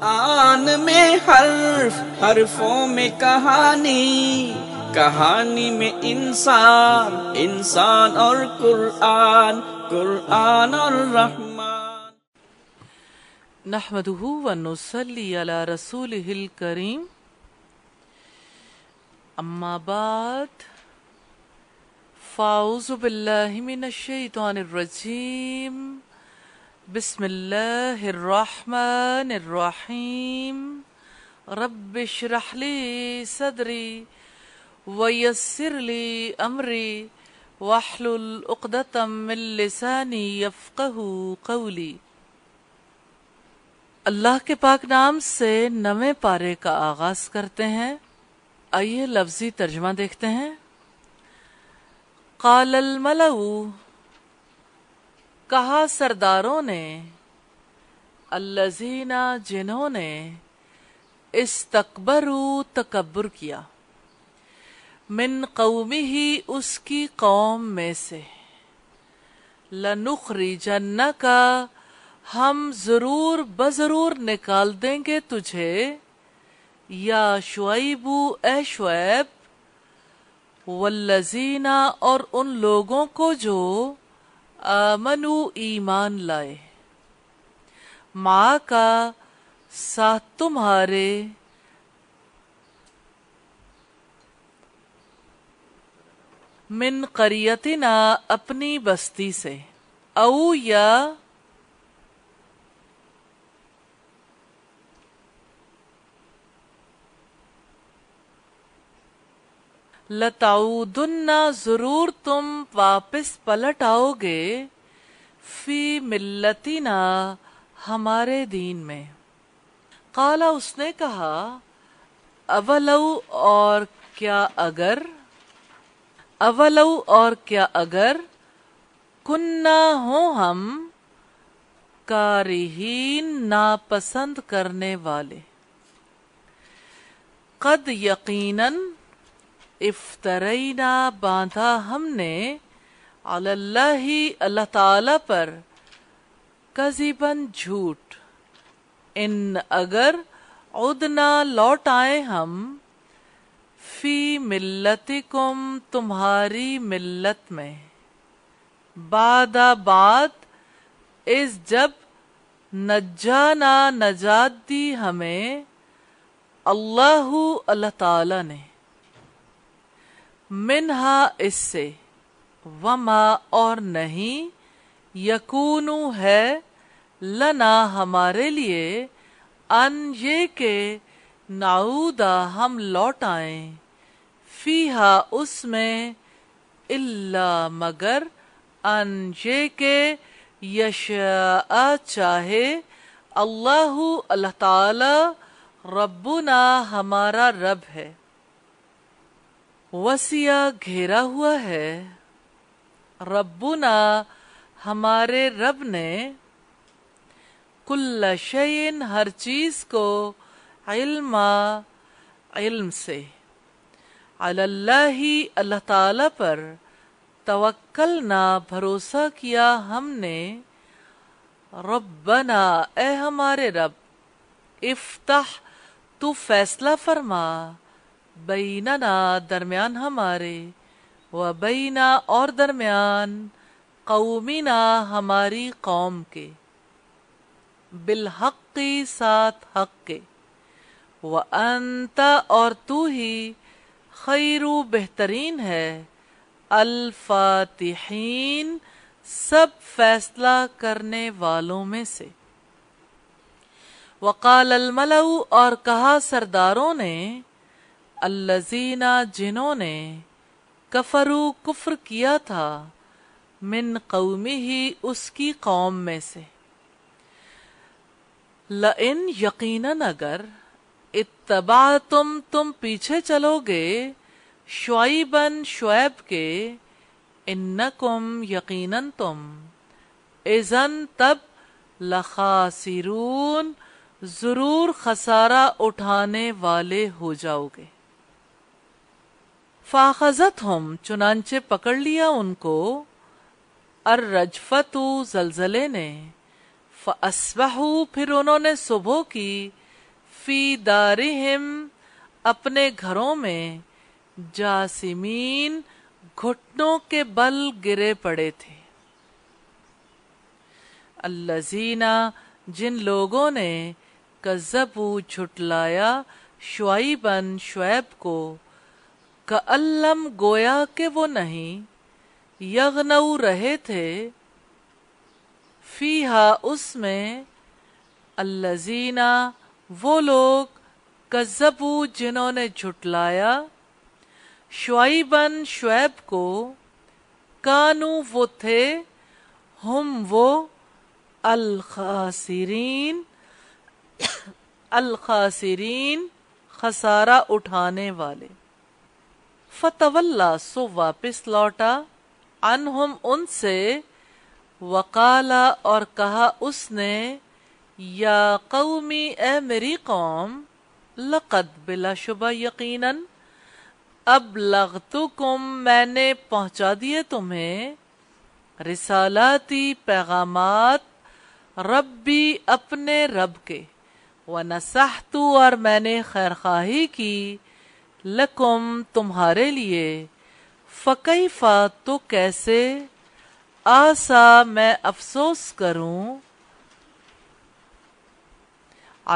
कुरान में हर्फ हर्फों में कहानी कहानी में इंसान इंसान और कुरान कुरान और रहमान नहमदहू वनसली अला रसूल हिल करीम अम्मा बाद फाउज़ बिल्लाहि मिनश शैतानिर रजीम بسم الله الرحمن الرحيم رب اشرح لي صدري ويسر لي امري واحلل عقدة من لساني يفقهوا قولي अल्लाह के पाक नाम से नवे पारे का आगाज करते हैं आइए लफ्जी तर्जमा देखते हैं कालल मलऊ कहा सरदारों ने अल्लजीना जिन्होंने इस तकबरू तकबर किया मिन कौमी ही उसकी कौम में से लनुखरी जन्ना का हम जरूर बजरूर निकाल देंगे तुझे या शुआबू ए शुएब वल्लजीना और उन लोगों को जो आमनु ईमान लाए माँ का साथ तुम्हारे मिन करियतिना अपनी बस्ती से औ या दुन्ना जरूर तुम वापस पलट आओगे फी ना हमारे दीन में काला उसने कहा अवलऊ और क्या अगर अवलऊ और क्या अगर कुन्ना हो हम कारिहीन नापसंद करने वाले कद यकीनन इफ्तरीना बांधा हमने अल्लाह अल्लाह ताला पर कजीबन झूठ इन अगर उदना लौट आए हम फी मिल्लतिकुम तुम्हारी मिल्लत में बादा बाद इस जब नजाना नजात दी हमें अल्लाह अल्लाह ताला ने मिनहा इससे वमा और नहीं यकूनु है लना हमारे लिए अन ये के नाऊदा हम लौट आए फीहा उसमें इल्ला मगर अन ये के यश चाहे अल्लाह अल्लाह ताला रब्बुना हमारा रब है वसिया घेरा हुआ है रबुना हमारे रब ने कुल्ल शयन हर चीज को इल्मा इल्म से अल्लाह ही अल्लाह ताला पर तवक्कल ना भरोसा किया हमने रब्बना ए हमारे रब इफ्ताह तू फैसला फरमा ना दरमियान हमारे व बीना और दरमियान ना हमारी कौम के बिलहक के साथ हक के व अंत और तू ही खैरू बेहतरीन है अल्फातिहीन सब फैसला करने वालों में से वकाल अलमलऊ और कहा सरदारों ने अल्लजीना जिन्होंने कफरू कुफर किया था मिन कौमी ही उसकी कौम में से लइन यकीनन अगर इतबा तुम तुम पीछे चलोगे शुआबन शुएब के इन्नकुम यकीनन तुम इजन तब लखासिरून जरूर खसारा उठाने वाले हो जाओगे फाखजत हम चुनाचे पकड़ लिया उनको अर रजफतु जलजले ने फसबहू फिर उन्होंने सुबह की फी दारिहिम अपने घरों में जासिमीन घुटनों के बल गिरे पड़े थे अल्लाजीना जिन लोगों ने कज्जबू झुटलाया शुआबन शुएब को कल्लम गोया के वो नहीं यगनऊ रहे थे फीहा उसमें अल्लजीना वो लोग कज्जबू जिन्होंने झुटलाया शुआबन शुएब को कानू वो थे हम वो अलखासिरीन अलखासिरीन खसारा उठाने वाले फतवल्ला सो वापिस लौटा अनहुम उनसे वकाला और कहा उसने या कौमी ए मेरी कौम लकद शुबा यकीनन अब लगतुकुम मैंने पहुंचा दिए तुम्हें रिसालाती पैगामात रब्बी अपने रब के व नसहतु और मैंने खैरखाही की लकुम तुम्हारे लिए फ़कैफ़ा तो कैसे आसा मैं अफसोस करूं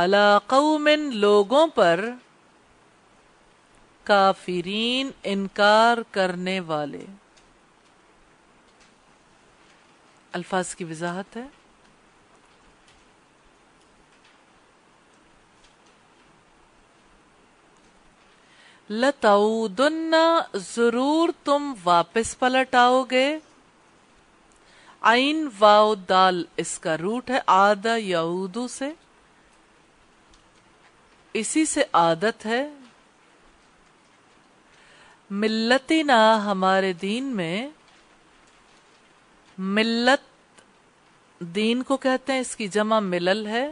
अला कौमिन लोगों पर काफिरीन इनकार करने वाले अल्फाज की वजाहत है लताउदन्ना जरूर तुम वापस पलट आओगे आइन वाओ दाल इसका रूट है आदा याउदू से इसी से आदत है मिल्लती ना हमारे दीन में मिल्लत दीन को कहते हैं इसकी जमा मिलल है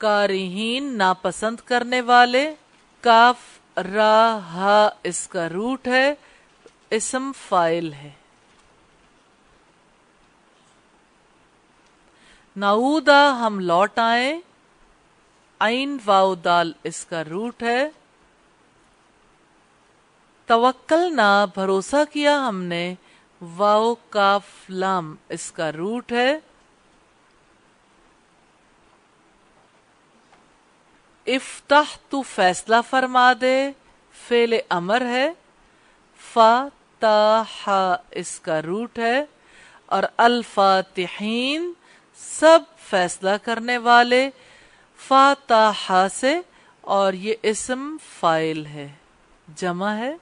कारिहीन नापसंद करने वाले काफ रहा इसका रूट है इसम फाइल है नाऊदा हम लौट आए आइन वाउदाल इसका रूट है तवक्कल ना भरोसा किया हमने वाओ काफ लाम इसका रूट है इफ्ताह तू फैसला फरमा दे फेल अमर है फाता इसका रूट है और अल्फातहीन सब फैसला करने वाले हा से और ये इसम फाइल है जमा है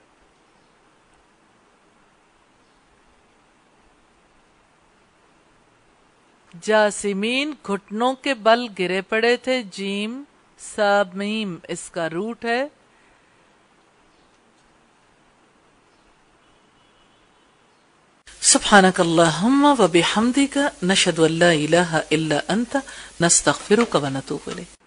जासिमीन घुटनों के बल गिरे पड़े थे जीम सबमीम इसका रूट है سبحانك اللهم وبحمدك نشهد ان لا اله الا انت نستغفرك ونتوب اليك